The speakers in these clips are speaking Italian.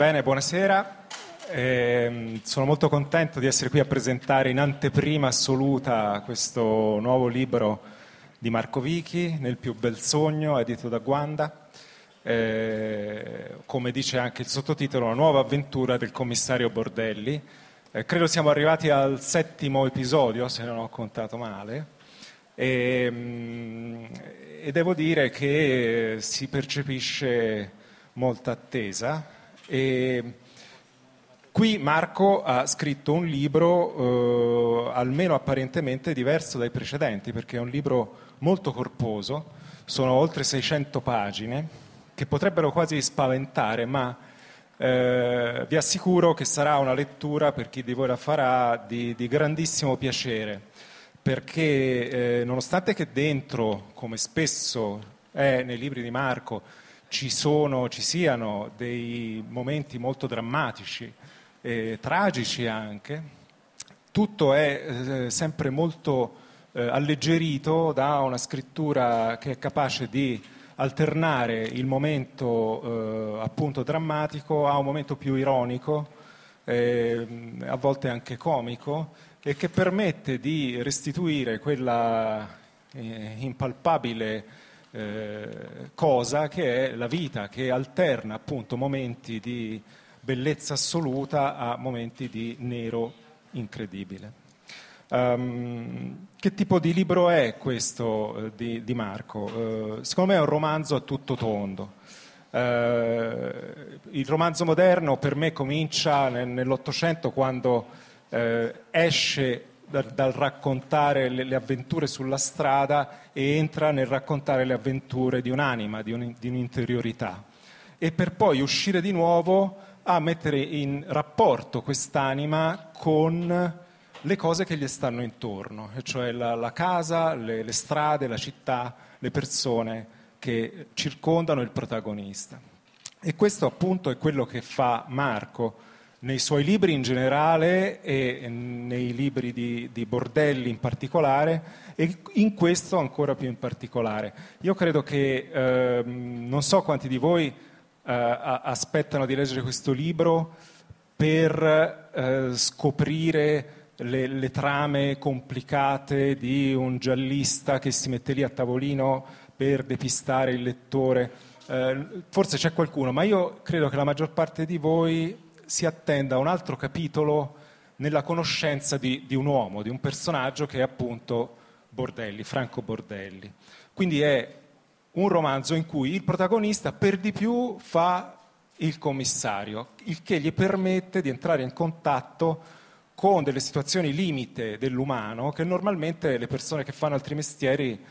Bene, buonasera. Eh, sono molto contento di essere qui a presentare in anteprima assoluta questo nuovo libro di Marco Vichi, Nel più bel sogno, edito da Guanda. Eh, come dice anche il sottotitolo, La nuova avventura del commissario Bordelli. Eh, credo siamo arrivati al settimo episodio, se non ho contato male. E, ehm, e devo dire che si percepisce molta attesa, e qui Marco ha scritto un libro eh, almeno apparentemente diverso dai precedenti, perché è un libro molto corposo, sono oltre 600 pagine, che potrebbero quasi spaventare, ma eh, vi assicuro che sarà una lettura, per chi di voi la farà, di, di grandissimo piacere, perché eh, nonostante che dentro, come spesso è nei libri di Marco, ci, sono, ci siano dei momenti molto drammatici, eh, tragici anche, tutto è eh, sempre molto eh, alleggerito da una scrittura che è capace di alternare il momento eh, appunto drammatico a un momento più ironico, ehm, a volte anche comico, e che permette di restituire quella eh, impalpabile eh, cosa che è la vita, che alterna appunto momenti di bellezza assoluta a momenti di nero incredibile. Um, che tipo di libro è questo eh, di, di, Marco? Uh, secondo me è un romanzo a tutto tondo. Uh, il romanzo moderno per me comincia nell'Ottocento quando uh, esce da, dal raccontare le, le, avventure sulla strada e entra nel raccontare le avventure di un'anima, di, un, di un'interiorità. E per poi uscire di nuovo a mettere in rapporto quest'anima con le cose che gli stanno intorno, cioè la, la casa, le, le strade, la città, le persone che circondano il protagonista. E questo appunto è quello che fa Marco nei suoi libri in generale e nei libri di, di, Bordelli in particolare e in questo ancora più in particolare. Io credo che eh, non so quanti di voi eh, aspettano di leggere questo libro per eh, scoprire le, le, trame complicate di un giallista che si mette lì a tavolino per depistare il lettore. Eh, forse c'è qualcuno, ma io credo che la maggior parte di voi si attenda un altro capitolo nella conoscenza di, di un uomo, di un personaggio che è appunto Bordelli, Franco Bordelli. Quindi è un romanzo in cui il protagonista per di più fa il commissario, il che gli permette di entrare in contatto con delle situazioni limite dell'umano che normalmente le persone che fanno altri mestieri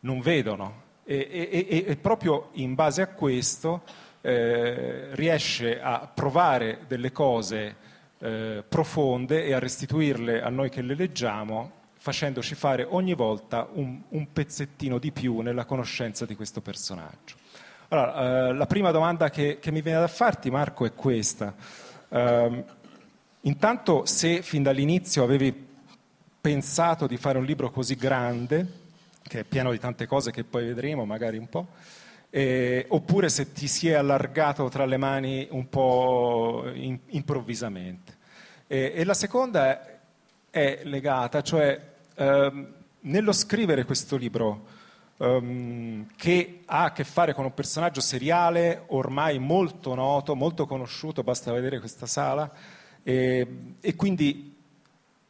non vedono. E, e, e, e proprio in base a questo eh, riesce a provare delle cose eh, profonde e a restituirle a noi che le leggiamo facendoci fare ogni volta un, un pezzettino di più nella conoscenza di questo personaggio. Allora, eh, la prima domanda che, che, mi viene da farti, Marco, è questa. Eh, intanto, se fin dall'inizio avevi pensato di fare un libro così grande, che è pieno di tante cose che poi vedremo magari un po', eh, oppure se ti si è allargato tra le mani un po' in, improvvisamente. E, eh, e, la seconda è, legata, cioè ehm, nello scrivere questo libro ehm, che ha a che fare con un personaggio seriale ormai molto noto, molto conosciuto, basta vedere questa sala, e, ehm, e quindi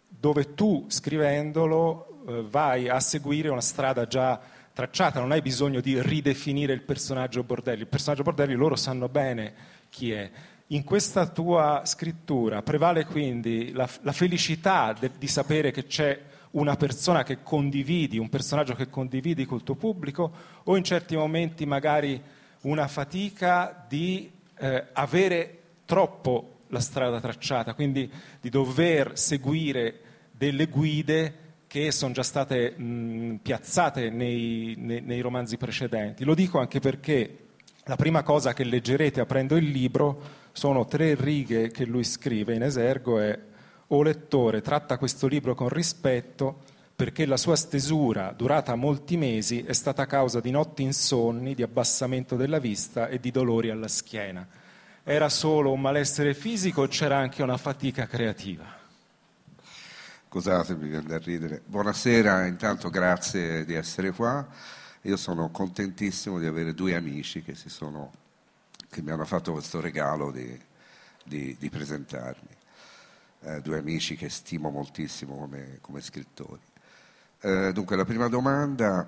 dove tu scrivendolo eh, vai a seguire una strada già tracciata, non hai bisogno di ridefinire il personaggio Bordelli, il personaggio Bordelli loro sanno bene chi è. In questa tua scrittura prevale quindi la, la felicità de, di sapere che c'è una persona che condividi, un personaggio che condividi col tuo pubblico o in certi momenti magari una fatica di eh, avere troppo la strada tracciata, quindi di dover seguire delle guide che sono già state mh, piazzate nei, nei, nei romanzi precedenti. Lo dico anche perché la prima cosa che leggerete aprendo il libro sono tre righe che lui scrive in esergo è O lettore, tratta questo libro con rispetto perché la sua stesura, durata molti mesi, è stata causa di notti insonni, di abbassamento della vista e di dolori alla schiena. Era solo un malessere fisico, o c'era anche una fatica creativa. Scusatevi, viene da ridere. Buonasera, intanto grazie di essere qua. Io sono contentissimo di avere due amici che, sono, che mi hanno fatto questo regalo di, di, di presentarmi. Eh, due amici che stimo moltissimo come, come scrittori. Eh, dunque, la prima domanda,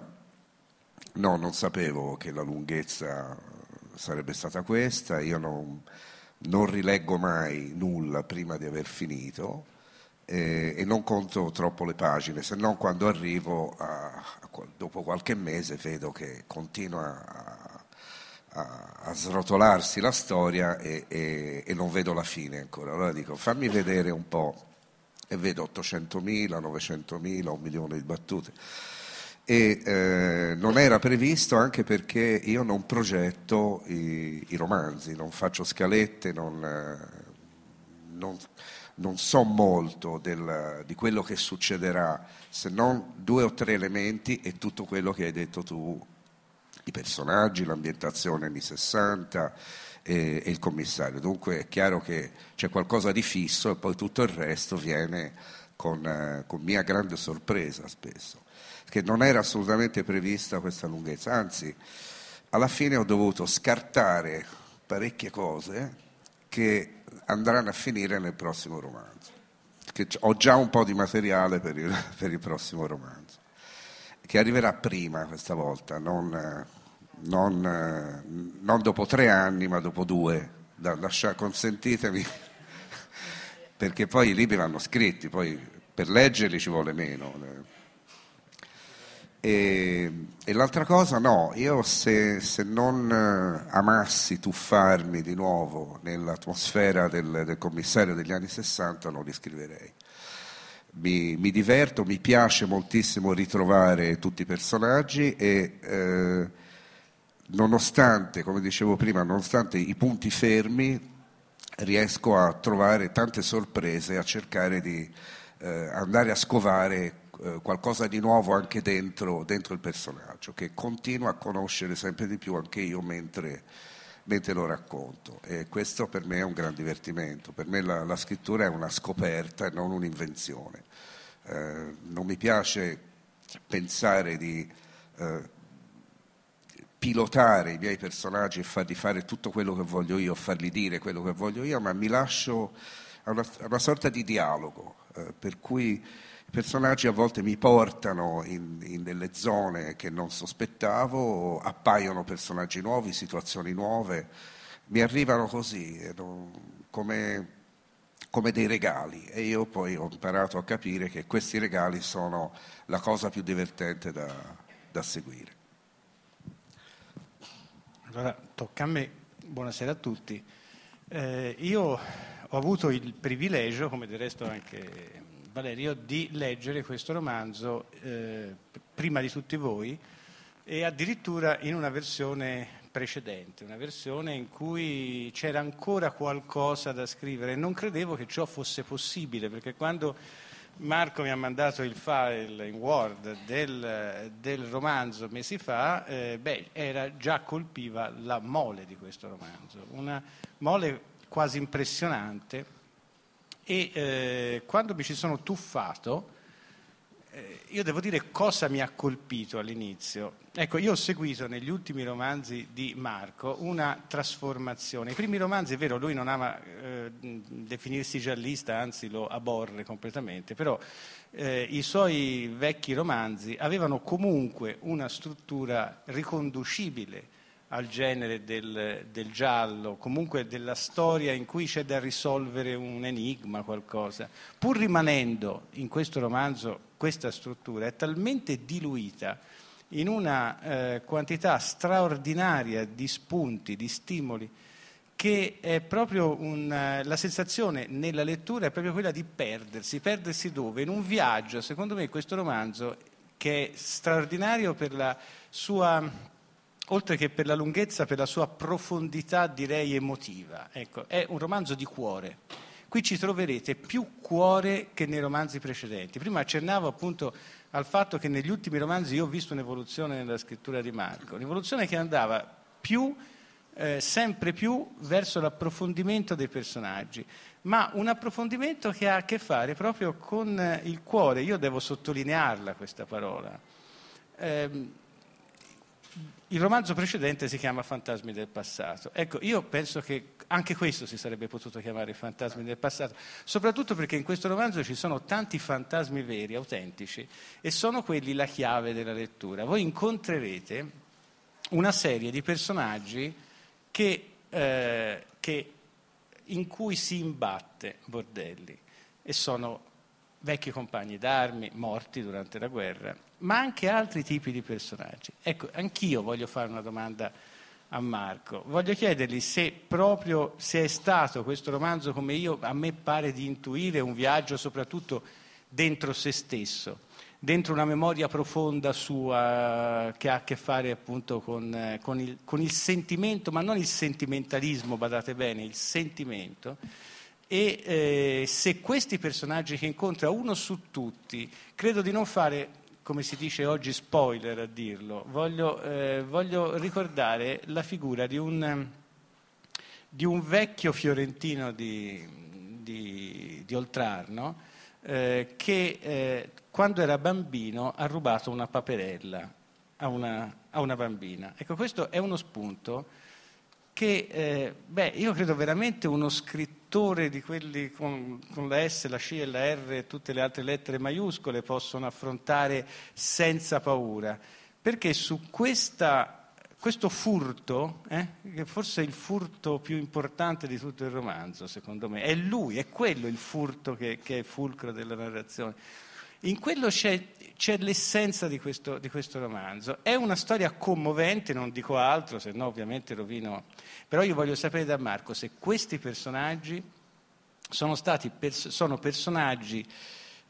no, non sapevo che la lunghezza sarebbe stata questa, io non, non rileggo mai nulla prima di aver finito, eh, e non conto troppo le pagine, se non quando arrivo a, a, dopo qualche mese vedo che continua a, a srotolarsi la storia e, e, e non vedo la fine ancora. Allora dico fammi vedere un po' e vedo 800.000, 900.000, un milione di battute. E eh, non era previsto anche perché io non progetto i, i romanzi, non faccio scalette, non, eh, non, non so molto del, di quello che succederà, se non due o tre elementi e tutto quello che hai detto tu, i personaggi, l'ambientazione anni 60 e, e il commissario. Dunque è chiaro che c'è qualcosa di fisso e poi tutto il resto viene con, eh, con mia grande sorpresa spesso, che non era assolutamente prevista questa lunghezza, anzi alla fine ho dovuto scartare parecchie cose che andranno a finire nel prossimo romanzo. Che ho già un po' di materiale per il, per il prossimo romanzo, che arriverà prima questa volta, non, non, non dopo tre anni, ma dopo due. Da, lascia, consentitemi, perché poi i libri vanno scritti, poi per leggerli ci vuole meno eh. E, e l'altra cosa, no, io se, se, non eh, amassi tuffarmi di nuovo nell'atmosfera del, del commissario degli anni 60 non li scriverei. Mi, mi, diverto, mi piace moltissimo ritrovare tutti i personaggi e eh, nonostante, come dicevo prima, nonostante i punti fermi, riesco a trovare tante sorprese, a cercare di eh, andare a scovare eh, qualcosa di nuovo anche dentro, dentro, il personaggio, che continuo a conoscere sempre di più anche io mentre, mentre lo racconto. E questo per me è un gran divertimento, per me la, la scrittura è una scoperta e non un'invenzione. Eh, non mi piace pensare di eh, pilotare i miei personaggi e fargli fare tutto quello che voglio io, fargli dire quello che voglio io, ma mi lascio a una, a una sorta di dialogo, eh, per cui personaggi a volte mi portano in, in, delle zone che non sospettavo, appaiono personaggi nuovi, situazioni nuove, mi arrivano così, come, come dei regali e io poi ho imparato a capire che questi regali sono la cosa più divertente da, da seguire. Allora, tocca a me, buonasera a tutti. Eh, io ho avuto il privilegio, come del resto anche Valerio di leggere questo romanzo eh, prima di tutti voi e addirittura in una versione precedente, una versione in cui c'era ancora qualcosa da scrivere. Non credevo che ciò fosse possibile, perché quando Marco mi ha mandato il file in Word del, del romanzo mesi fa, eh, beh, era, già colpiva la mole di questo romanzo, una mole quasi impressionante e eh, quando mi ci sono tuffato, eh, io devo dire cosa mi ha colpito all'inizio. Ecco, io ho seguito negli ultimi romanzi di Marco una trasformazione. I primi romanzi, è vero, lui non ama eh, definirsi giallista, anzi lo aborre completamente, però eh, i suoi vecchi romanzi avevano comunque una struttura riconducibile al genere del, del giallo, comunque della storia in cui c'è da risolvere un enigma, qualcosa, pur rimanendo in questo romanzo questa struttura è talmente diluita in una eh, quantità straordinaria di spunti, di stimoli, che è proprio un, eh, la sensazione nella lettura è proprio quella di perdersi, perdersi dove? In un viaggio, secondo me questo romanzo che è straordinario per la sua oltre che per la lunghezza, per la sua profondità direi emotiva. Ecco, è un romanzo di cuore. Qui ci troverete più cuore che nei romanzi precedenti. Prima accennavo appunto al fatto che negli ultimi romanzi io ho visto un'evoluzione nella scrittura di Marco, un'evoluzione che andava più, eh, sempre più verso l'approfondimento dei personaggi, ma un approfondimento che ha a che fare proprio con il cuore. Io devo sottolinearla questa parola. Eh, il romanzo precedente si chiama Fantasmi del passato. Ecco, io penso che anche questo si sarebbe potuto chiamare Fantasmi del passato, soprattutto perché in questo romanzo ci sono tanti fantasmi veri, autentici, e sono quelli la chiave della lettura. Voi incontrerete una serie di personaggi che, eh, che in cui si imbatte Bordelli e sono vecchi compagni d'armi morti durante la guerra, ma anche altri tipi di personaggi. Ecco, anch'io voglio fare una domanda a Marco. Voglio chiedergli se proprio se è stato questo romanzo, come io a me pare di intuire, un viaggio soprattutto dentro se stesso, dentro una memoria profonda sua che ha a che fare appunto con, con, il, con il sentimento, ma non il sentimentalismo, badate bene, il sentimento e eh, se questi personaggi che incontra uno su tutti, credo di non fare come si dice oggi spoiler a dirlo, voglio, eh, voglio ricordare la figura di un, di un vecchio fiorentino di, di, di Oltrarno eh, che eh, quando era bambino ha rubato una paperella a una, a una bambina. Ecco, questo è uno spunto che, eh, beh, io credo veramente uno scrittore di quelli con, con, la S, la C e la R e tutte le altre lettere maiuscole possono affrontare senza paura, perché su questa, questo furto, eh, che forse è il furto più importante di tutto il romanzo, secondo me, è lui, è quello il furto che, che è fulcro della narrazione in quello c'è, c'è l'essenza di questo, di questo, romanzo. È una storia commovente, non dico altro, se no ovviamente rovino. Però io voglio sapere da Marco se questi personaggi sono, stati pers- sono personaggi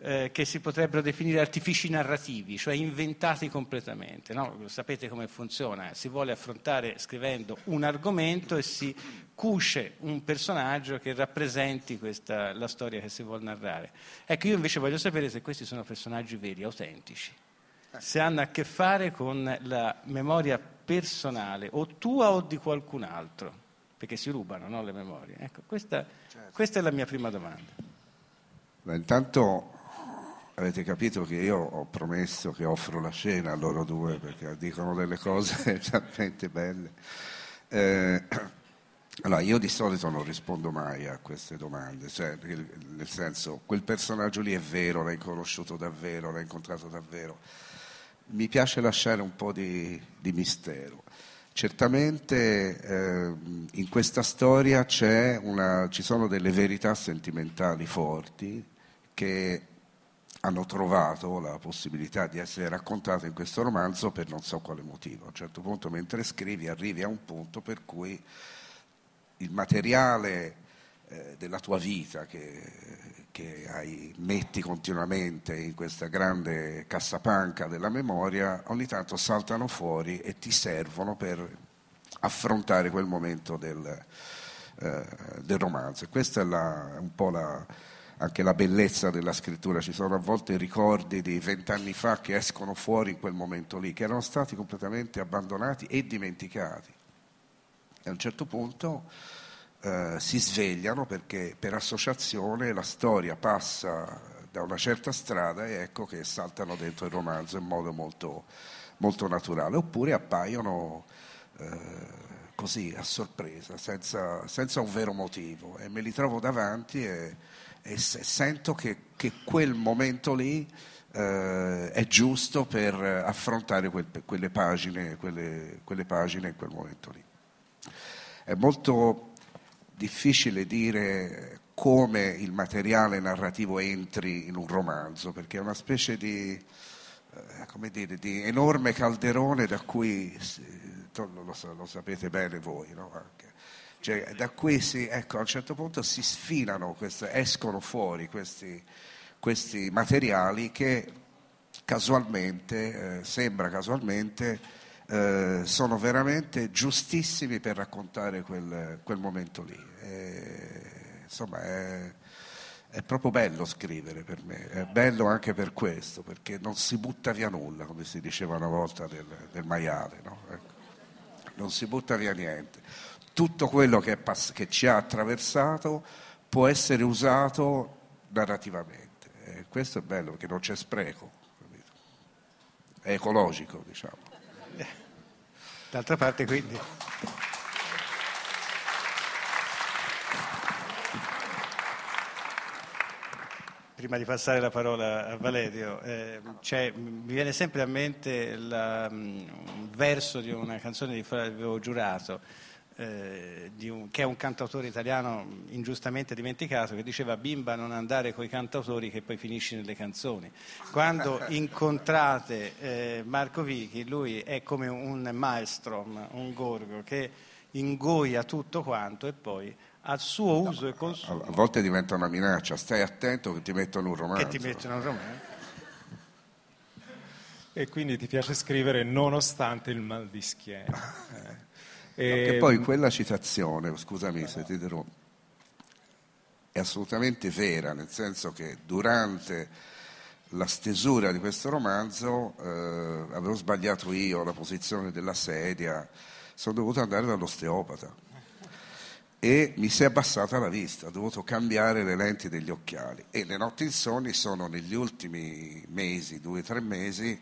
eh, che si potrebbero definire artifici narrativi, cioè inventati completamente. No? Sapete come funziona? Si vuole affrontare scrivendo un argomento e si cuce un personaggio che rappresenti questa, la storia che si vuole narrare. Ecco, io invece voglio sapere se questi sono personaggi veri, autentici se hanno a che fare con la memoria personale o tua o di qualcun altro, perché si rubano no, le memorie. Ecco, questa, certo. questa, è la mia prima domanda. Beh, intanto Avete capito che io ho promesso che offro la scena a loro due perché dicono delle cose talmente belle. Eh, allora, io di solito non rispondo mai a queste domande, cioè, nel senso, quel personaggio lì è vero, l'hai conosciuto davvero, l'hai incontrato davvero. Mi piace lasciare un po' di, di mistero. Certamente eh, in questa storia una, ci sono delle verità sentimentali forti che hanno trovato la possibilità di essere raccontate in questo romanzo per non so quale motivo. A un certo punto mentre scrivi arrivi a un punto per cui il materiale eh, della tua vita che, che hai, metti continuamente in questa grande cassapanca della memoria, ogni tanto saltano fuori e ti servono per affrontare quel momento del, eh, del romanzo. E questa è la, un po' la anche la bellezza della scrittura, ci sono a volte ricordi di vent'anni fa che escono fuori in quel momento lì, che erano stati completamente abbandonati e dimenticati. E a un certo punto eh, si svegliano perché per associazione la storia passa da una certa strada e ecco che saltano dentro il romanzo in modo molto, molto naturale, oppure appaiono... Eh, così a sorpresa, senza, senza, un vero motivo e me li trovo davanti e e sento che, che quel momento lì eh, è giusto per affrontare quel, quelle, pagine, quelle, quelle pagine in quel momento lì. È molto difficile dire come il materiale narrativo entri in un romanzo, perché è una specie di, eh, come dire, di enorme calderone da cui, lo, lo sapete bene voi, no? Anche, cioè, da qui si, ecco, a un certo punto si sfilano, queste, escono fuori questi, questi, materiali che casualmente, eh, sembra casualmente, eh, sono veramente giustissimi per raccontare quel, quel momento lì. E, insomma, è, è proprio bello scrivere per me, è bello anche per questo, perché non si butta via nulla, come si diceva una volta del, del maiale, no? ecco. non si butta via niente tutto quello che, pass- che ci ha attraversato può essere usato narrativamente. E questo è bello perché non c'è spreco, capito? è ecologico diciamo. D'altra parte quindi... prima di passare la parola a Valerio, eh, cioè, mi viene sempre a mente la, mm, un verso di una canzone di Flavio Giurato eh, un, che è un cantautore italiano ingiustamente dimenticato, che diceva bimba non andare coi cantautori che poi finisci nelle canzoni. Quando incontrate eh, Marco Vichi, lui è come un maestro, un gorgo che ingoia tutto quanto e poi al suo uso no, e consumo. A, a volte diventa una minaccia, stai attento che ti mettono un romanzo. Che ti mettono un romanzo. e quindi ti piace scrivere nonostante il mal di schiena. Eh. E... No, ehm, poi quella citazione, scusami se ti interrompo, è assolutamente vera, nel senso che durante la stesura di questo romanzo eh, avevo sbagliato io la posizione della sedia, sono dovuto andare dall'osteopata e mi si è abbassata la vista, ho dovuto cambiare le lenti degli occhiali e le notti insonni sono negli ultimi mesi, due o tre mesi,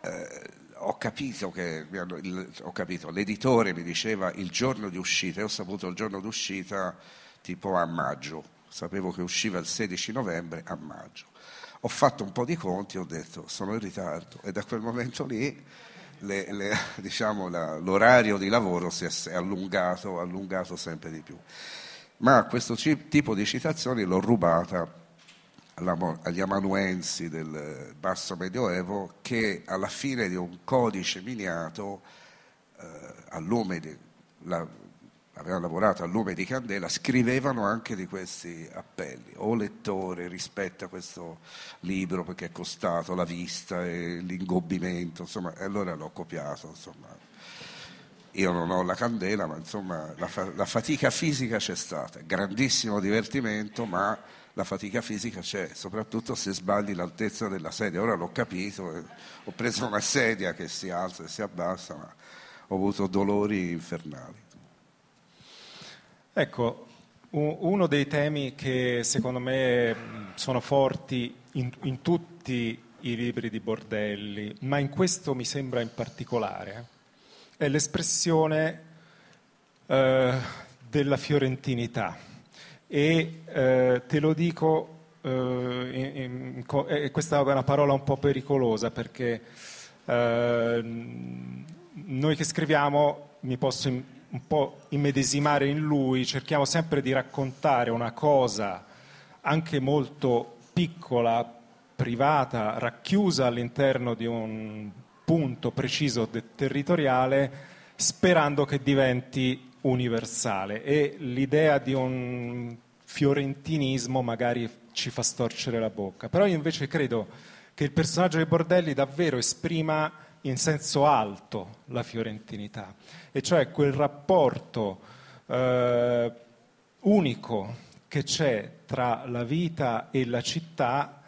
eh, ho capito che ho capito, l'editore mi diceva il giorno di uscita, io ho saputo il giorno d'uscita tipo a maggio, sapevo che usciva il 16 novembre a maggio. Ho fatto un po' di conti, ho detto sono in ritardo e da quel momento lì le, le, diciamo, la, l'orario di lavoro si è allungato, allungato sempre di più. Ma questo tipo di citazioni l'ho rubata agli amanuensi del basso medioevo che alla fine di un codice miniato eh, a lume di, la, aveva lavorato a lume di candela scrivevano anche di questi appelli o lettore rispetta questo libro perché è costato la vista e l'ingobbimento insomma e allora l'ho copiato insomma io non ho la candela ma insomma la, fa- la fatica fisica c'è stata grandissimo divertimento ma la fatica fisica c'è, soprattutto se sbagli l'altezza della sedia. Ora l'ho capito, eh, ho preso una sedia che si alza e si abbassa, ma ho avuto dolori infernali. Ecco, uno dei temi che secondo me sono forti in, in tutti i libri di Bordelli, ma in questo mi sembra in particolare, è l'espressione eh, della fiorentinità e eh, te lo dico, eh, in, in, eh, questa è una parola un po' pericolosa perché ehm, noi che scriviamo, mi posso in, un po' immedesimare in lui, cerchiamo sempre di raccontare una cosa anche molto piccola, privata, racchiusa all'interno di un punto preciso de- territoriale, sperando che diventi universale e l'idea di un fiorentinismo magari ci fa storcere la bocca, però io invece credo che il personaggio di Bordelli davvero esprima in senso alto la fiorentinità, e cioè quel rapporto eh, unico che c'è tra la vita e la città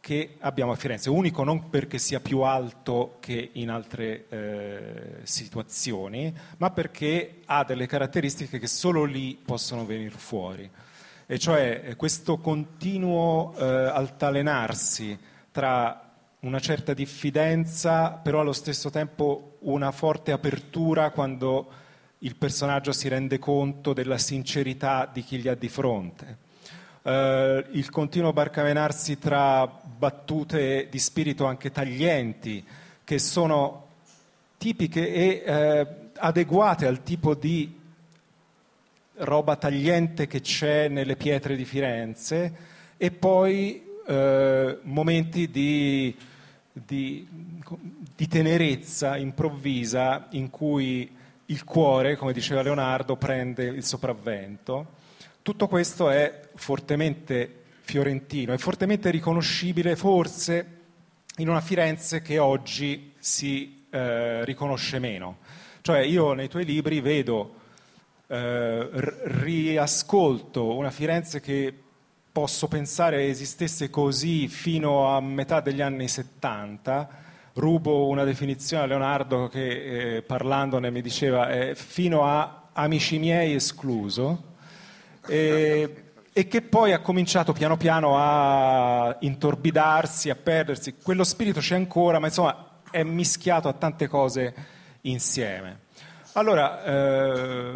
che abbiamo a Firenze, unico non perché sia più alto che in altre eh, situazioni, ma perché ha delle caratteristiche che solo lì possono venire fuori, e cioè eh, questo continuo eh, altalenarsi tra una certa diffidenza, però allo stesso tempo una forte apertura quando il personaggio si rende conto della sincerità di chi gli ha di fronte eh, il continuo barcamenarsi tra battute di spirito anche taglienti, che sono tipiche e eh, adeguate al tipo di roba tagliente che c'è nelle pietre di Firenze, e poi eh, momenti di, di, di tenerezza improvvisa in cui il cuore, come diceva Leonardo, prende il sopravvento tutto questo è fortemente fiorentino, è fortemente riconoscibile forse in una Firenze che oggi si eh, riconosce meno. Cioè io nei tuoi libri vedo, eh, riascolto una Firenze che posso pensare esistesse così fino a metà degli anni 70, rubo una definizione a Leonardo che eh, parlandone mi diceva eh, fino a amici miei escluso, e, eh, e che poi ha cominciato piano piano a intorbidarsi, a perdersi. Quello spirito c'è ancora, ma insomma è mischiato a tante cose insieme. Allora, eh,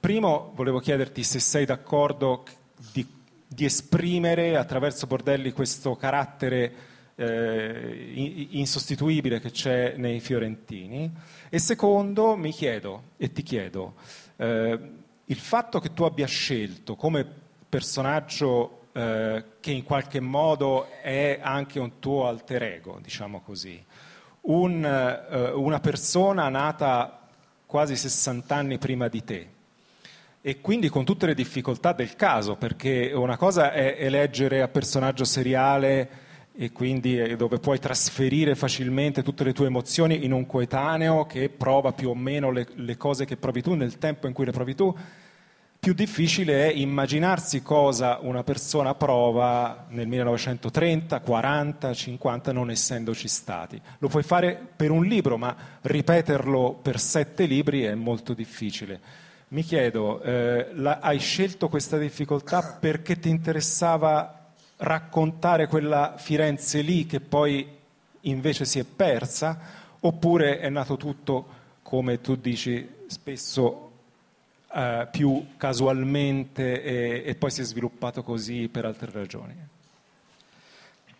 primo volevo chiederti se sei d'accordo di, di esprimere attraverso Bordelli questo carattere eh, insostituibile che c'è nei fiorentini e secondo mi chiedo e ti chiedo eh, il fatto che tu abbia scelto come personaggio eh, che in qualche modo è anche un tuo alter ego, diciamo così, un, eh, una persona nata quasi 60 anni prima di te, e quindi con tutte le difficoltà del caso, perché una cosa è eleggere a personaggio seriale e quindi dove puoi trasferire facilmente tutte le tue emozioni in un coetaneo che prova più o meno le, le, cose che provi tu nel tempo in cui le provi tu, più difficile è immaginarsi cosa una persona prova nel 1930, 40, 50 non essendoci stati. Lo puoi fare per un libro, ma ripeterlo per sette libri è molto difficile. Mi chiedo, eh, la, hai scelto questa difficoltà perché ti interessava raccontare quella Firenze lì che poi invece si è persa, oppure è nato tutto, come tu dici, spesso eh, più casualmente e, e, poi si è sviluppato così per altre ragioni?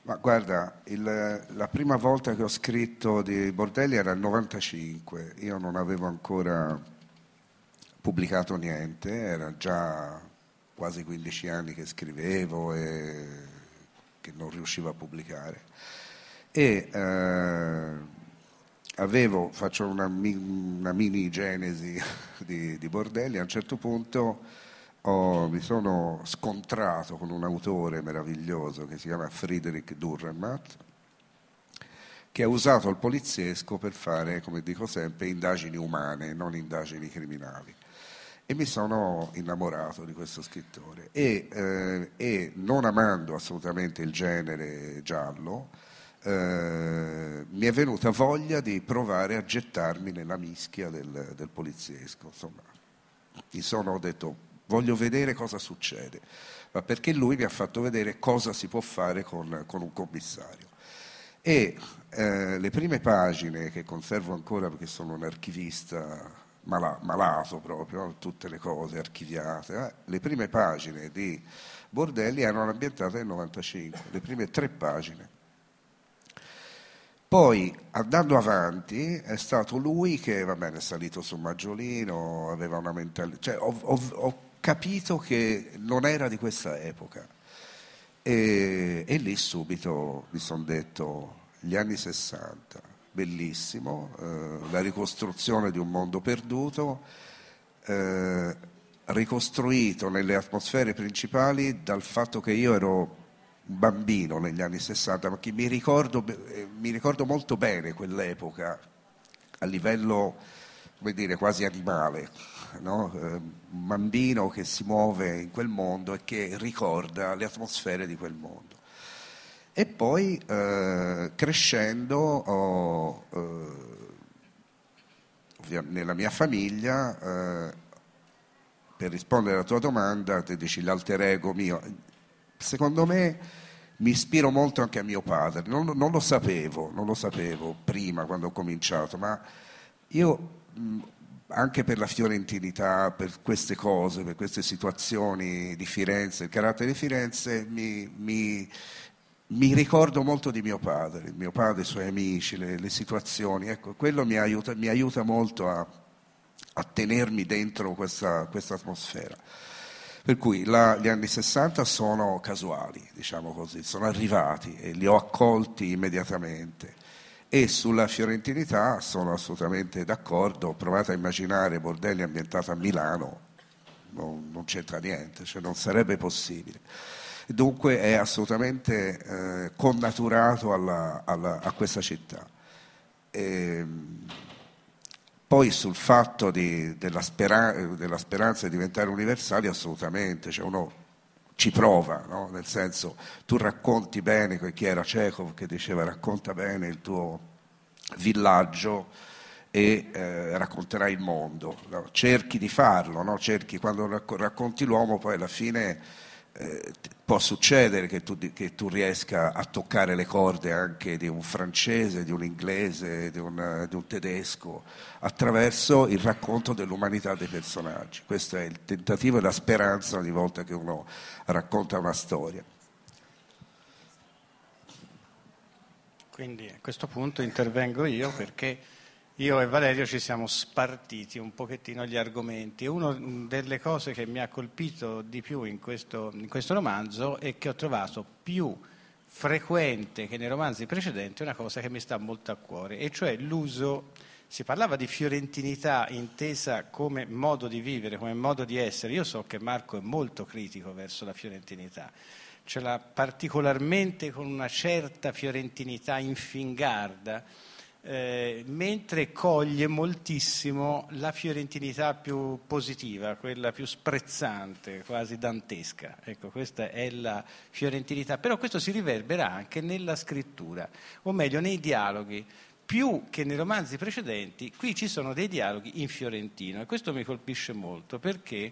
Ma guarda, il, la prima volta che ho scritto di Bordelli era il 95, io non avevo ancora pubblicato niente, era già quasi 15 anni che scrivevo e che non riuscivo a pubblicare. E eh, avevo, faccio una, una mini genesi di, di, Bordelli, a un certo punto ho, mi sono scontrato con un autore meraviglioso che si chiama Friedrich Dürrenmatt, che ha usato il poliziesco per fare, come dico sempre, indagini umane, non indagini criminali e mi sono innamorato di questo scrittore e, eh, e non amando assolutamente il genere giallo eh, mi è venuta voglia di provare a gettarmi nella mischia del, del poliziesco insomma mi sono detto voglio vedere cosa succede ma perché lui mi ha fatto vedere cosa si può fare con, con un commissario e eh, le prime pagine che conservo ancora perché sono un archivista mala, malato proprio, tutte le cose archiviate. Eh? Le prime pagine di Bordelli erano ambientate nel 95, le prime tre pagine. Poi andando avanti è stato lui che va bene, è salito su Maggiolino, aveva una mentalità, cioè, ho, ho, ho, capito che non era di questa epoca. E, e lì subito mi sono detto gli anni 60, bellissimo, eh, la ricostruzione di un mondo perduto, eh, ricostruito nelle atmosfere principali dal fatto che io ero bambino negli anni 60, ma che mi ricordo, eh, mi ricordo molto bene quell'epoca a livello come dire, quasi animale, no? Eh, un bambino che si muove in quel mondo e che ricorda le atmosfere di quel mondo. E poi eh, crescendo ho, eh, nella mia famiglia, eh, per rispondere alla tua domanda, ti dici l'alter ego mio, secondo me mi ispiro molto anche a mio padre, non, non lo sapevo, non lo sapevo prima quando ho cominciato, ma io mh, mm, anche per la fiorentinità, per queste cose, per queste situazioni di Firenze, il carattere di Firenze mi, mi mi ricordo molto di mio padre, mio padre, i suoi amici, le, le situazioni, ecco, quello mi aiuta, mi aiuta molto a, a, tenermi dentro questa, questa atmosfera. Per cui la, gli anni 60 sono casuali, diciamo così, sono arrivati e li ho accolti immediatamente. E sulla fiorentinità sono assolutamente d'accordo, provate a immaginare Bordelli ambientato a Milano, non, non c'entra niente, cioè non sarebbe possibile dunque è assolutamente eh, connaturato alla, alla, a questa città. E, ehm, poi sul fatto di, della, speran- della, speranza di diventare universali, assolutamente, cioè uno ci prova, no? nel senso tu racconti bene, chi era Chekhov che diceva racconta bene il tuo villaggio e eh, racconterai il mondo, no? cerchi di farlo, no? cerchi, quando racconti l'uomo poi alla fine eh, può succedere che tu, che tu, riesca a toccare le corde anche di un francese, di un inglese, di un, di un tedesco, attraverso il racconto dell'umanità dei personaggi. Questo è il tentativo e la speranza ogni volta che uno racconta una storia. Quindi a questo punto intervengo io perché io e Valerio ci siamo spartiti un pochettino gli argomenti. Una delle cose che mi ha colpito di più in questo, in questo romanzo è che ho trovato più frequente che nei romanzi precedenti una cosa che mi sta molto a cuore, e cioè l'uso, si parlava di fiorentinità intesa come modo di vivere, come modo di essere, io so che Marco è molto critico verso la fiorentinità, ce l'ha particolarmente con una certa fiorentinità infingarda, eh, mentre coglie moltissimo la fiorentinità più positiva, quella più sprezzante, quasi dantesca. Ecco, questa è la fiorentinità, però questo si riverbera anche nella scrittura, o meglio nei dialoghi più che nei romanzi precedenti, qui ci sono dei dialoghi in fiorentino e questo mi colpisce molto perché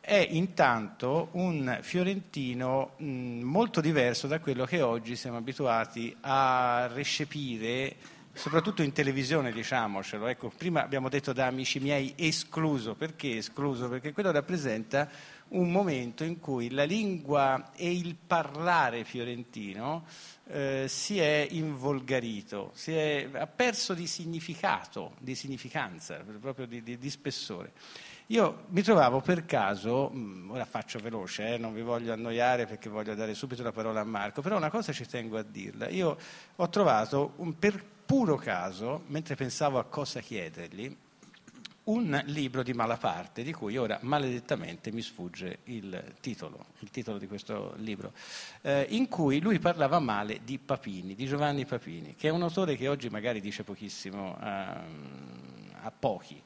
è intanto un fiorentino molto diverso da quello che oggi siamo abituati a recepire soprattutto in televisione, diciamocelo. Ecco, prima abbiamo detto da amici miei escluso, perché escluso? Perché quello rappresenta un momento in cui la lingua e il parlare fiorentino eh, si è involgarito, si è, ha perso di significato, di significanza, proprio di, di, di spessore. Io mi trovavo per caso, mm, ora faccio veloce, eh, non vi voglio annoiare perché voglio dare subito la parola a Marco, però una cosa ci tengo a dirla. Io ho trovato un, per puro caso, mentre pensavo a cosa chiedergli, un libro di Malaparte, di cui ora maledettamente mi sfugge il titolo, il titolo di questo libro, eh, in cui lui parlava male di Papini, di Giovanni Papini, che è un autore che oggi magari dice pochissimo a, ehm, a pochi.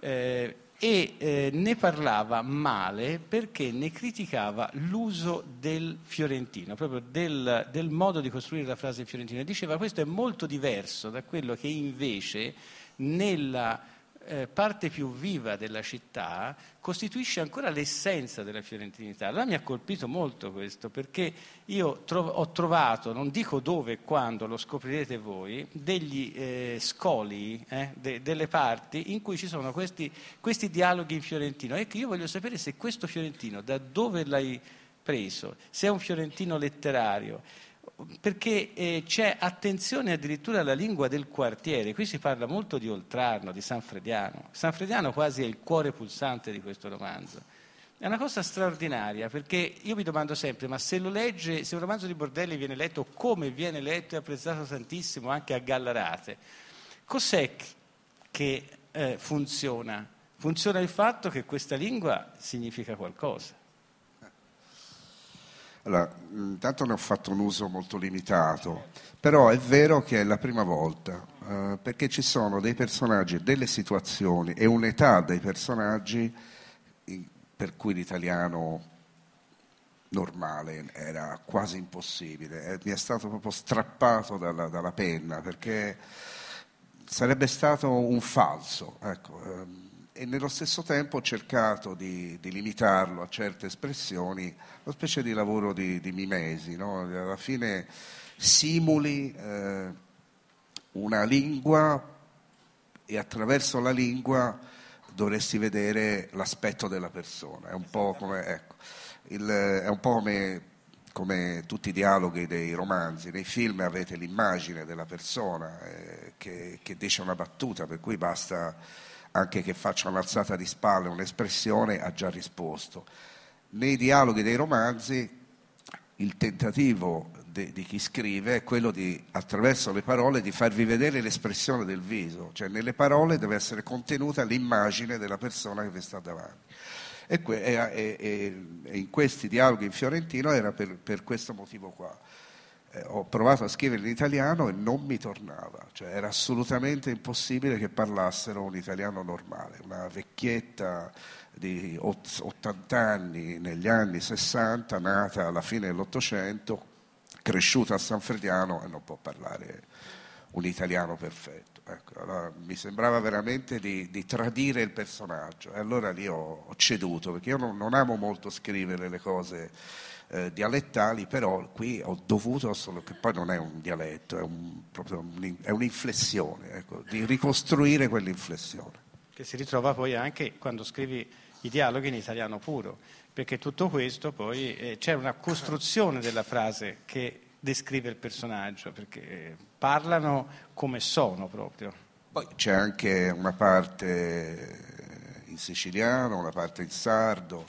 Eh, e eh, ne parlava male perché ne criticava l'uso del fiorentino, proprio del, del modo di costruire la frase fiorentina. Diceva questo è molto diverso da quello che invece nella eh, parte più viva della città costituisce ancora l'essenza della fiorentinità. Allora mi ha colpito molto questo perché io tro- ho trovato, non dico dove e quando, lo scoprirete voi, degli eh, scoli, eh, de- delle parti in cui ci sono questi, questi dialoghi in fiorentino. Ecco, io voglio sapere se questo fiorentino, da dove l'hai preso, se è un fiorentino letterario, perché eh, c'è attenzione addirittura alla lingua del quartiere. Qui si parla molto di Oltrarno, di San Frediano. San Frediano quasi è il cuore pulsante di questo romanzo. È una cosa straordinaria perché io mi domando sempre, ma se lo legge, se un romanzo di Bordelli viene letto come viene letto e apprezzato tantissimo anche a Gallarate, cos'è che eh, funziona? Funziona il fatto che questa lingua significa qualcosa. Allora, intanto ne ho fatto un uso molto limitato, però è vero che è la prima volta, eh, perché ci sono dei personaggi, delle situazioni e un'età dei personaggi per cui l'italiano normale era quasi impossibile, eh, mi è stato proprio strappato dalla, dalla penna, perché sarebbe stato un falso. Ecco, ehm, e nello stesso tempo ho cercato di, di limitarlo a certe espressioni, una specie di lavoro di, di mimesi, no? alla fine simuli eh, una lingua e attraverso la lingua dovresti vedere l'aspetto della persona, è un po' come, ecco, il, è un po come come tutti i dialoghi dei romanzi, nei film avete l'immagine della persona eh, che, che dice una battuta, per cui basta anche che faccia un'alzata di spalle, un'espressione, ha già risposto. Nei dialoghi dei romanzi il tentativo de, di chi scrive è quello di, attraverso le parole, di farvi vedere l'espressione del viso, cioè nelle parole deve essere contenuta l'immagine della persona che vi sta davanti. E, que, e, e, e in questi dialoghi in fiorentino era per, per questo motivo qua. Eh, ho provato a scrivere in italiano e non mi tornava, cioè era assolutamente impossibile che parlassero un italiano normale, una vecchietta di 80 anni negli anni 60, nata alla fine dell'Ottocento, cresciuta a San Frediano e non può parlare un italiano perfetto. Ecco, allora, mi sembrava veramente di, di, tradire il personaggio e allora lì ho, ho ceduto, perché io non, non amo molto scrivere le cose eh, dialettali, però qui ho dovuto, solo che poi non è un dialetto, è, un, un, è un'inflessione, ecco, di ricostruire quell'inflessione. Che si ritrova poi anche quando scrivi i dialoghi in italiano puro, perché tutto questo poi eh, c'è una costruzione della frase che descrive il personaggio, perché eh, parlano come sono proprio. Poi c'è anche una parte in siciliano, una parte in sardo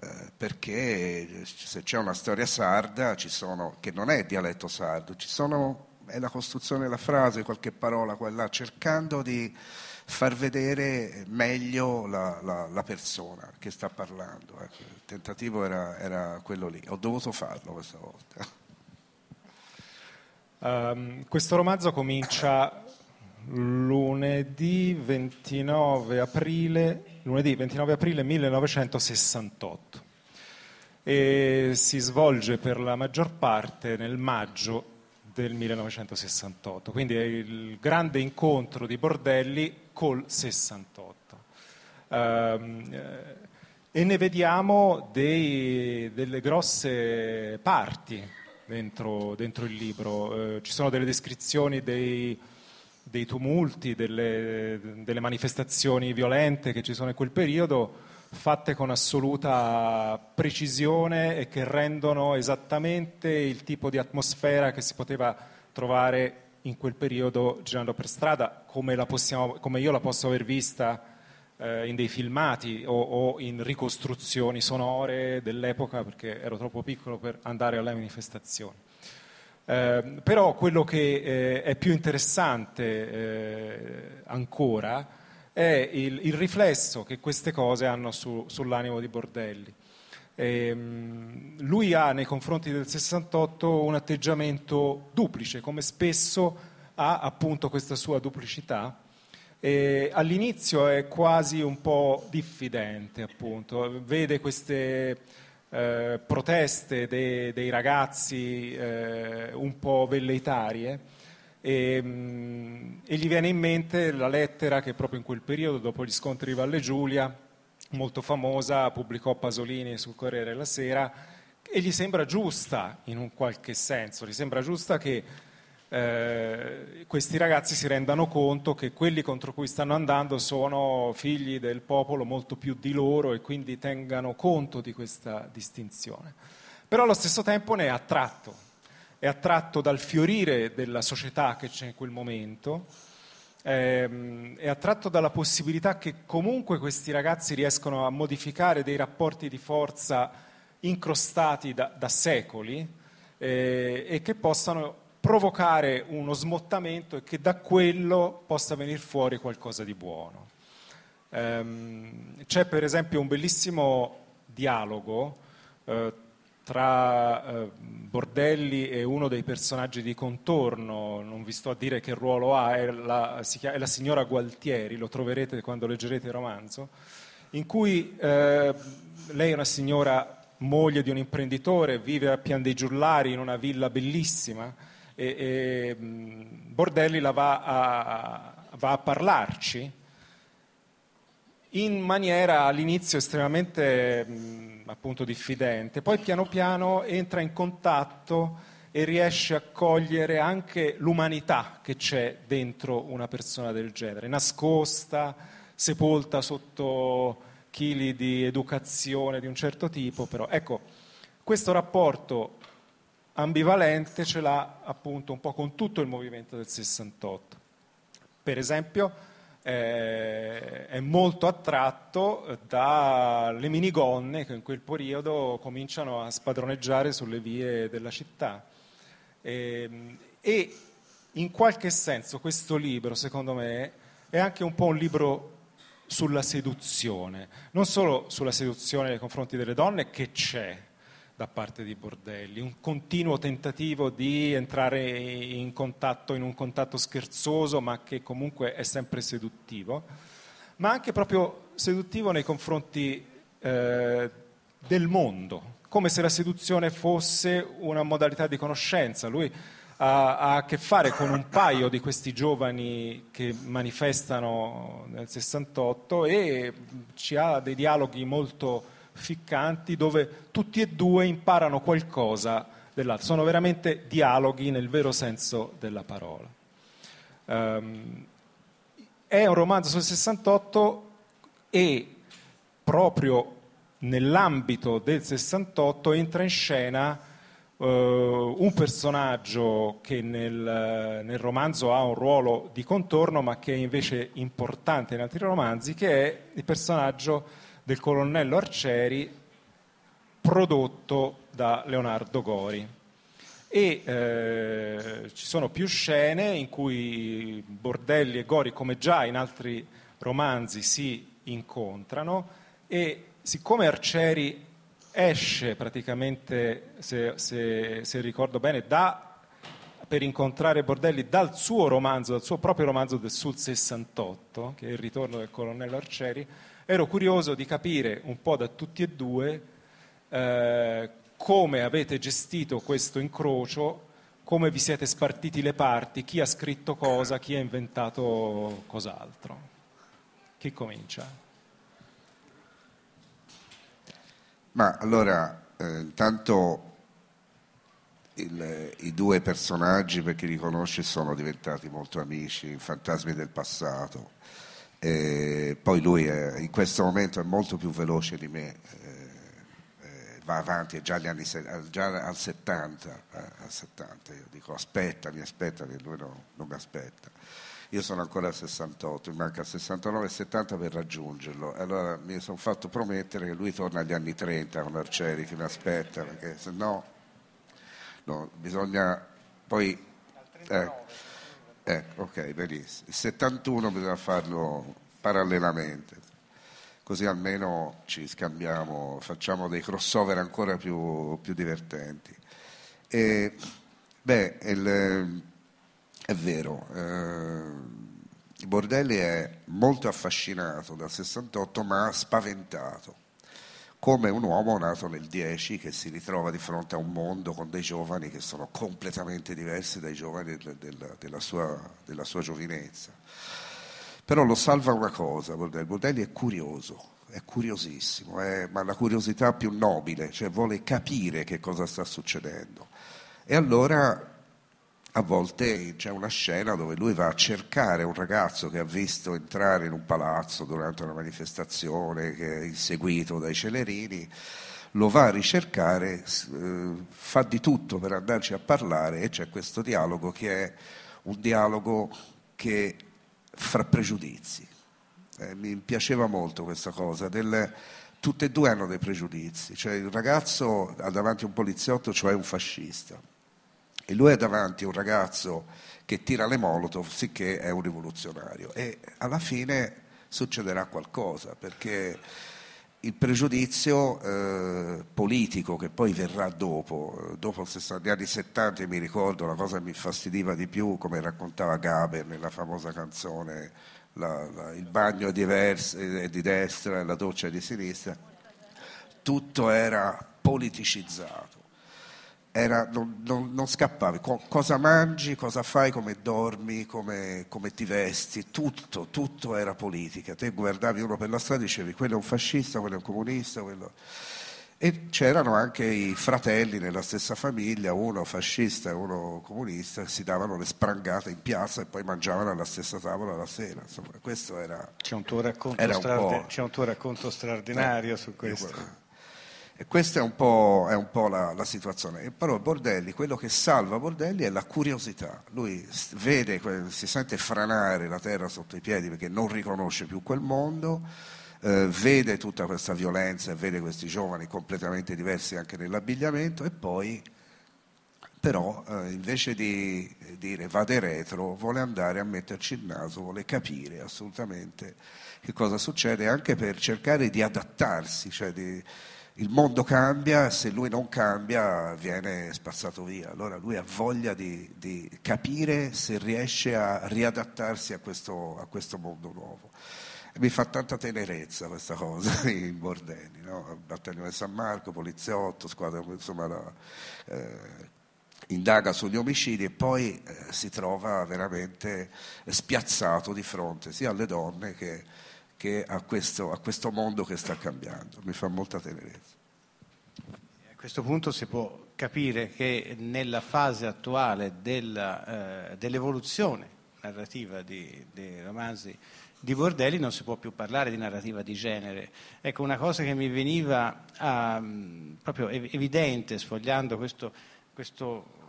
eh, perché se c'è una storia sarda, sono, che non è dialetto sardo, sono, è la costruzione della frase, qualche parola qua e là, cercando di far vedere meglio la, la, la persona che sta parlando. Ecco, il tentativo era, era quello lì, ho dovuto farlo questa volta. Um, questo romanzo comincia lunedì 29 aprile, lunedì 29 aprile 1968 e si svolge per la maggior parte nel maggio del 1968, quindi è il grande incontro di bordelli col 68. Ehm, eh, e ne vediamo dei, delle grosse parti dentro, dentro il libro, eh, ci sono delle descrizioni dei dei tumulti, delle, delle, manifestazioni violente che ci sono in quel periodo, fatte con assoluta precisione e che rendono esattamente il tipo di atmosfera che si poteva trovare in quel periodo girando per strada, come, possiamo, come io la posso aver vista eh, in dei filmati o, o in ricostruzioni sonore dell'epoca, perché ero troppo piccolo per andare alle manifestazioni. Ehm, però quello che eh, è più interessante eh, ancora è il, il, riflesso che queste cose hanno su, sull'animo di Bordelli. Ehm, lui ha nei confronti del 68 un atteggiamento duplice, come spesso ha appunto questa sua duplicità. E all'inizio è quasi un po' diffidente, appunto, vede queste eh, proteste de, dei ragazzi eh, un po' velleitarie. E, mh, mm, e gli viene in mente la lettera che proprio in quel periodo, dopo gli scontri di Valle Giulia, molto famosa, pubblicò Pasolini sul Corriere della Sera, e gli sembra giusta in un qualche senso, gli sembra giusta che eh, questi ragazzi si rendano conto che quelli contro cui stanno andando sono figli del popolo molto più di loro e quindi tengano conto di questa distinzione. Però allo stesso tempo ne è attratto, è attratto dal fiorire della società che c'è in quel momento, ehm, è attratto dalla possibilità che comunque questi ragazzi riescono a modificare dei rapporti di forza incrostati da, da secoli eh, e che possano provocare uno smottamento e che da quello possa venire fuori qualcosa di buono. Ehm, c'è per esempio un bellissimo dialogo eh, tra eh, Bordelli e uno dei personaggi di contorno, non vi sto a dire che ruolo ha, è la, chiama, è la signora Gualtieri, lo troverete quando leggerete il romanzo, in cui eh, lei è una signora moglie di un imprenditore, vive a Pian dei Giullari in una villa bellissima e, e Bordelli la va a, va a parlarci in maniera all'inizio estremamente mm, appunto diffidente, poi piano piano entra in contatto e riesce a cogliere anche l'umanità che c'è dentro una persona del genere, nascosta, sepolta sotto chili di educazione di un certo tipo, però ecco, questo rapporto ambivalente ce l'ha appunto un po' con tutto il movimento del 68. Per esempio eh, è molto attratto eh, dalle minigonne che in quel periodo cominciano a spadroneggiare sulle vie della città. E, ehm, e in qualche senso questo libro, secondo me, è anche un po' un libro sulla seduzione, non solo sulla seduzione nei confronti delle donne che c'è, da parte di Bordelli, un continuo tentativo di entrare in, contatto, in un contatto scherzoso ma che comunque è sempre seduttivo, ma anche proprio seduttivo nei confronti eh, del mondo, come se la seduzione fosse una modalità di conoscenza. Lui ha, ha, a che fare con un paio di questi giovani che manifestano nel 68 e ci ha dei dialoghi molto ficcanti dove tutti e due imparano qualcosa dell'altro. Sono veramente dialoghi nel vero senso della parola. Um, è un romanzo sul 68 e proprio nell'ambito del 68 entra in scena uh, un personaggio che nel, nel, romanzo ha un ruolo di contorno ma che è invece importante in altri romanzi, che è il personaggio del colonnello Arcieri prodotto da Leonardo Gori. E eh, ci sono più scene in cui Bordelli e Gori, come già in altri romanzi, si incontrano e siccome Arcieri esce praticamente, se, se, se ricordo bene, da per incontrare Bordelli dal suo romanzo, dal suo proprio romanzo del Sul 68, che è il ritorno del colonnello Arcieri, Ero curioso di capire un po' da tutti e due eh, come avete gestito questo incrocio, come vi siete spartiti le parti, chi ha scritto cosa, chi ha inventato cos'altro. Chi comincia? Ma allora, eh, intanto il, i due personaggi, per chi li conosce, sono diventati molto amici, fantasmi del passato. Eh, poi lui è, in questo momento è molto più veloce di me, eh, eh va avanti, è già, anni, già al 70, eh, al 70, io dico aspettami, aspettami, lui no, non mi aspetta. Io sono ancora al 68, mi manca il 69 e 70 per raggiungerlo. Allora mi sono fatto promettere che lui torna agli anni 30 con Arcieri, che mi aspetta, perché se no, no bisogna poi... Eh, Ecco, ok, benissimo. Il 71 bisogna farlo parallelamente, così almeno ci scambiamo, facciamo dei crossover ancora più, più divertenti. E, beh, il, è vero, eh, Bordelli è molto affascinato dal 68 ma spaventato come un uomo nato nel 10 che si ritrova di fronte a un mondo con dei giovani che sono completamente diversi dai giovani del, del, della, sua, della, sua, giovinezza. Però lo salva una cosa, Bordelli, Bordelli è curioso, è curiosissimo, è, ma la curiosità più nobile, cioè vuole capire che cosa sta succedendo. E allora a volte c'è una scena dove lui va a cercare un ragazzo che ha visto entrare in un palazzo durante una manifestazione, che è inseguito dai celerini, lo va a ricercare, eh, fa di tutto per andarci a parlare e c'è questo dialogo che è un dialogo che fra pregiudizi. Eh, mi piaceva molto questa cosa del, tutte e due hanno dei pregiudizi, cioè il ragazzo ha davanti a un poliziotto, cioè un fascista e lui è davanti a un ragazzo che tira le molotov, sicché è un rivoluzionario. E alla fine succederà qualcosa, perché il pregiudizio eh, politico che poi verrà dopo, eh, dopo gli anni 70 mi ricordo la cosa che mi fastidiva di più, come raccontava Gaber nella famosa canzone la, la, Il bagno è, diverso, è di destra e la doccia è di sinistra, tutto era politicizzato, era, non, non, non, scappavi, Co- cosa mangi, cosa fai, come dormi, come, come, ti vesti, tutto, tutto era politica. Te guardavi uno per la strada e dicevi quello è un fascista, quello è un comunista, quello... E c'erano anche i fratelli nella stessa famiglia, uno fascista e uno comunista, che si davano le sprangate in piazza e poi mangiavano alla stessa tavola la sera. Insomma, questo era. C'è un tuo racconto, strade- un c'è un tuo racconto straordinario eh, su questo. Io, e questa è un po', è un po la, la, situazione. Però Bordelli, quello che salva Bordelli è la curiosità. Lui vede, si sente franare la terra sotto i piedi perché non riconosce più quel mondo, eh, vede tutta questa violenza e vede questi giovani completamente diversi anche nell'abbigliamento e poi però eh, invece di dire vade retro vuole andare a metterci il naso, vuole capire assolutamente che cosa succede anche per cercare di adattarsi, cioè di, il mondo cambia, se lui non cambia viene spazzato via. Allora lui ha voglia di, di capire se riesce a riadattarsi a questo, a questo mondo nuovo. E mi fa tanta tenerezza questa cosa in Bordelli, no? Battaglione San Marco, poliziotto, squadra, insomma, la, eh, indaga sugli omicidi e poi eh, si trova veramente spiazzato di fronte sia alle donne che che a questo, a questo mondo che sta cambiando. Mi fa molta tenerezza. A questo punto si può capire che nella fase attuale della, eh, dell'evoluzione narrativa di, dei romanzi di Bordelli non si può più parlare di narrativa di genere. Ecco, una cosa che mi veniva a, ah, proprio evidente sfogliando questo, questo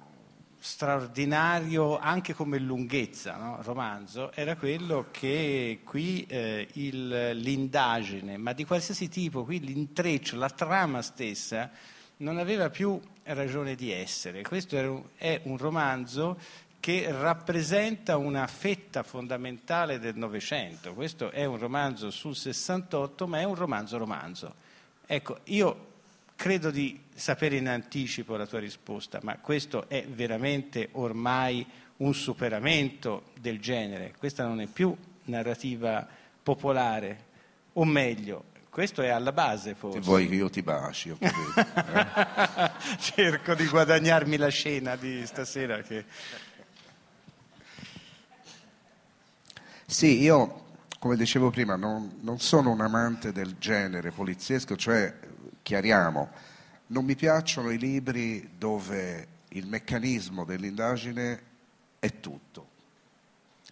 straordinario anche come lunghezza no? romanzo era quello che qui eh, il, l'indagine, ma di qualsiasi tipo, qui l'intreccio, la trama stessa non aveva più ragione di essere. Questo era un, è un romanzo che rappresenta una fetta fondamentale del Novecento. Questo è un romanzo sul 68, ma è un romanzo romanzo. Ecco, io Credo di sapere in anticipo la tua risposta, ma questo è veramente ormai un superamento del genere, questa non è più narrativa popolare, o meglio, questo è alla base forse. Se vuoi che io ti baci, io eh? Cerco di guadagnarmi la scena di stasera. Che... Sì, io, come dicevo prima, non, non sono un amante del genere poliziesco, cioè chiariamo, non mi piacciono i libri dove il meccanismo dell'indagine è tutto,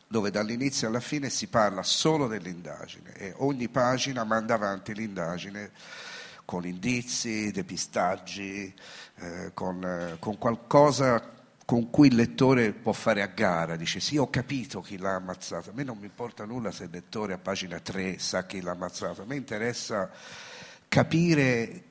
dove dall'inizio alla fine si parla solo dell'indagine e ogni pagina manda avanti l'indagine con indizi, depistaggi, eh, con, eh, con qualcosa con cui il lettore può fare a gara, dice sì ho capito chi l'ha ammazzata, a me non mi importa nulla se il lettore a pagina 3 sa chi l'ha ammazzata, a me interessa capire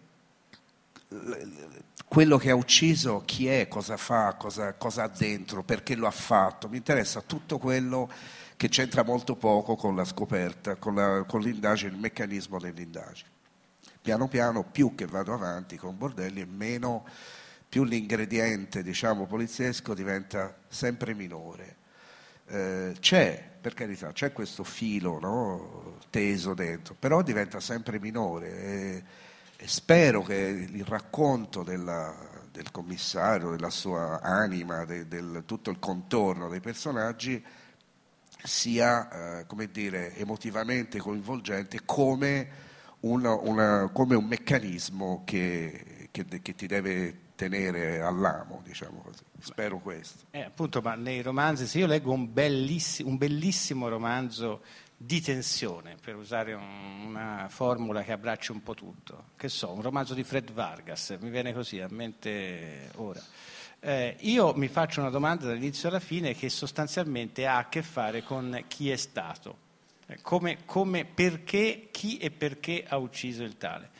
quello che ha ucciso, chi è, cosa fa, cosa, cosa ha dentro, perché lo ha fatto. Mi interessa tutto quello che c'entra molto poco con la scoperta, con, la, con l'indagine, il meccanismo dell'indagine. Piano piano, più che vado avanti con Bordelli, meno, più l'ingrediente diciamo, poliziesco diventa sempre minore. Eh, c'è per carità, c'è questo filo no, teso dentro, però diventa sempre minore e, e spero che il racconto della, del commissario, della sua anima, de, del tutto il contorno dei personaggi sia, eh, come dire, emotivamente coinvolgente come, una, una, come un meccanismo che, che, che ti deve tenere all'amo, diciamo così. Spero questo. Eh, appunto, ma nei romanzi, se io leggo un bellissimo, un bellissimo romanzo di tensione, per usare una formula che abbraccia un po' tutto, che so, un romanzo di Fred Vargas, mi viene così a mente ora. Eh, io mi faccio una domanda dall'inizio alla fine che sostanzialmente ha a che fare con chi è stato, eh, come, come perché, chi e perché ha ucciso il tale.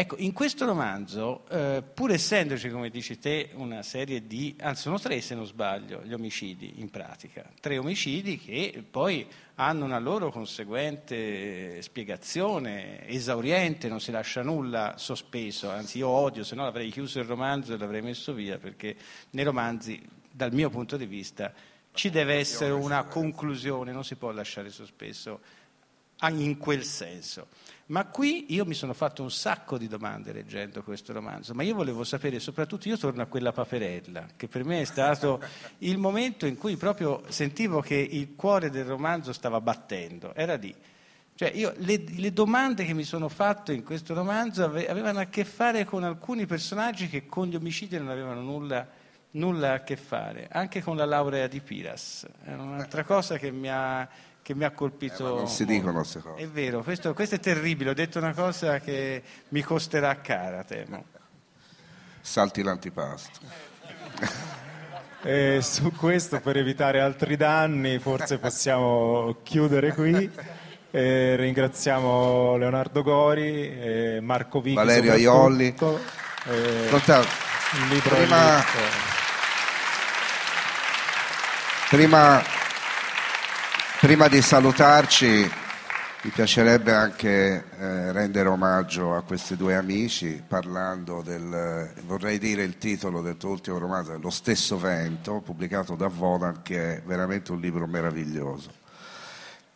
Ecco, in questo romanzo, eh, pur essendoci, come dici te, una serie di, anzi sono tre se non sbaglio, gli omicidi in pratica, tre omicidi che poi hanno una loro conseguente spiegazione esauriente, non si lascia nulla sospeso, anzi io odio, se no l'avrei chiuso il romanzo e l'avrei messo via, perché nei romanzi, dal mio punto di vista, ci deve essere una conclusione, non si può lasciare sospeso in quel senso. Ma qui io mi sono fatto un sacco di domande leggendo questo romanzo, ma io volevo sapere soprattutto, io torno a quella paperella, che per me è stato il momento in cui proprio sentivo che il cuore del romanzo stava battendo, era lì. Cioè io, le, le, domande che mi sono fatto in questo romanzo avevano a che fare con alcuni personaggi che con gli omicidi non avevano nulla, nulla a che fare, anche con la laurea di Piras. È un'altra cosa che mi ha che mi ha colpito. Eh, non si dicono queste cose. È vero, questo, questo, è terribile, ho detto una cosa che mi costerà cara, temo. Salti l'antipasto. E eh, su questo, per evitare altri danni, forse possiamo chiudere qui. E eh, ringraziamo Leonardo Gori, eh, Marco Vico, Valerio Aiolli. Prima, prima Prima di salutarci, mi piacerebbe anche eh, rendere omaggio a questi due amici parlando del, vorrei dire il titolo del tuo ultimo romanzo, Lo stesso vento, pubblicato da Vodan, che è veramente un libro meraviglioso.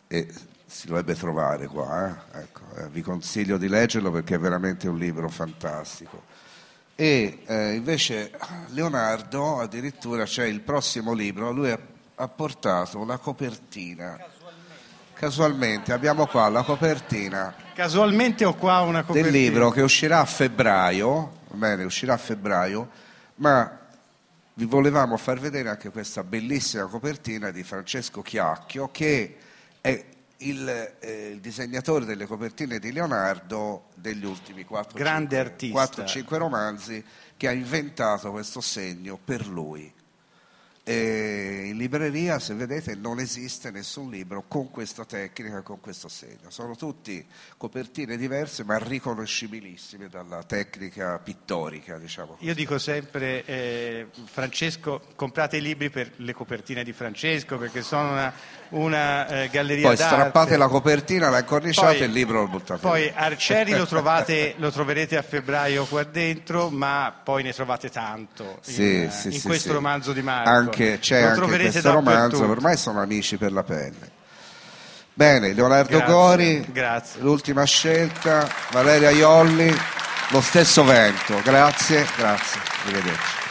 E si dovrebbe trovare qua, eh? Ecco, eh, vi consiglio di leggerlo perché è veramente un libro fantastico. E eh, invece Leonardo addirittura c'è il prossimo libro, lui è ha portato una copertina. Casualmente abbiamo qua la copertina. Casualmente ho qua una copertina. Del libro che uscirà a febbraio, bene, uscirà a febbraio, ma vi volevamo far vedere anche questa bellissima copertina di Francesco Chiacchio che è il, eh, il disegnatore delle copertine di Leonardo degli ultimi 4-5 romanzi che ha inventato questo segno per lui. E in libreria, se vedete, non esiste nessun libro con questa tecnica, con questo segno. Sono tutti copertine diverse ma riconoscibilissime dalla tecnica pittorica. Diciamo Io dico sempre, eh, Francesco, comprate i libri per le copertine di Francesco perché sono una, una eh, galleria Poi d'arte. strappate la copertina, la incorniciate e il libro lo buttate. Poi Arcieri lo, trovate, lo, troverete a febbraio qua dentro, ma poi ne trovate tanto in, sì, sì, in sì, questo romanzo di Marco. An- che c'è Lo anche questo romanzo, ormai sono amici per la pelle. Bene, Leonardo grazie, Gori, grazie. l'ultima scelta, Valeria Iolli, lo stesso vento, grazie, grazie, arrivederci.